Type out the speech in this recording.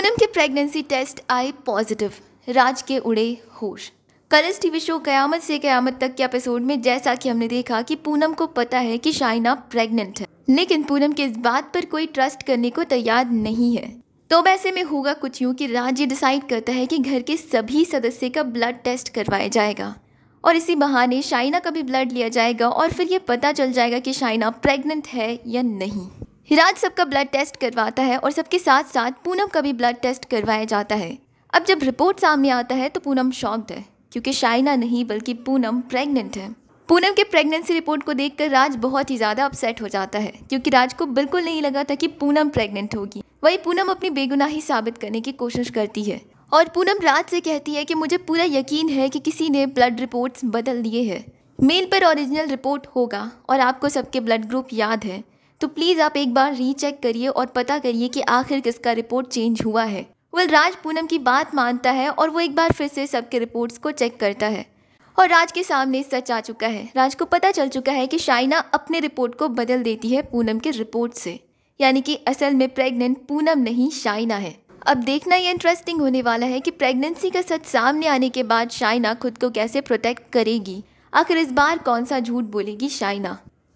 पूनम के pregnancy test आए positive Raj के उड़े होश कलर्स टीवी शो कयामत से कयामत तक के एपिसोड में जैसा कि हमने देखा कि पूनम को पता है कि शाइना प्रेग्नेंट है लेकिन पूनम के इस बात पर कोई ट्रस्ट करने को तैयार नहीं है तो वैसे में होगा कुछ यूँ कि राज ये डिसाइड करता है कि घर के सभी सदस्य का ब्लड टेस्ट करवाया जाएगा और इसी बहाने शाइना का भी ब्लड लिया जाएगा और फिर ये पता चल जाएगा कि शाइना प्रेग्नेंट है या नहीं हिराज सबका ब्लड टेस्ट करवाता है और सबके साथ साथ पूनम का भी ब्लड टेस्ट करवाया जाता है अब जब रिपोर्ट सामने आता है तो पूनम शॉक्ड है क्योंकि शाइना नहीं बल्कि पूनम प्रेग्नेंट है पूनम के प्रेगनेंसी रिपोर्ट को देखकर राज बहुत ही ज़्यादा अपसेट हो जाता है क्योंकि राज को बिल्कुल नहीं लगा था कि पूनम प्रेग्नेंट होगी वही पूनम अपनी बेगुनाही साबित करने की कोशिश करती है और पूनम राज से कहती है कि मुझे पूरा यकीन है कि किसी ने ब्लड रिपोर्ट्स बदल दिए हैं मेल पर ओरिजिनल रिपोर्ट होगा और आपको सबके ब्लड ग्रुप याद है तो प्लीज़ आप एक बार रीचेक करिए और पता करिए कि आखिर किसका रिपोर्ट चेंज हुआ है वेल राज पूनम की बात मानता है और वो एक बार फिर से सबके रिपोर्ट्स को चेक करता है और राज के सामने सच आ चुका है राज को पता चल चुका है कि शाइना अपने रिपोर्ट को बदल देती है पूनम के रिपोर्ट से यानी कि असल में प्रेग्नेंट पूनम नहीं शाइना है अब देखना ये इंटरेस्टिंग होने वाला है कि प्रेगनेंसी का सच सामने आने के बाद शाइना खुद को कैसे प्रोटेक्ट करेगी आखिर इस बार कौन सा झूठ बोलेगी शाइना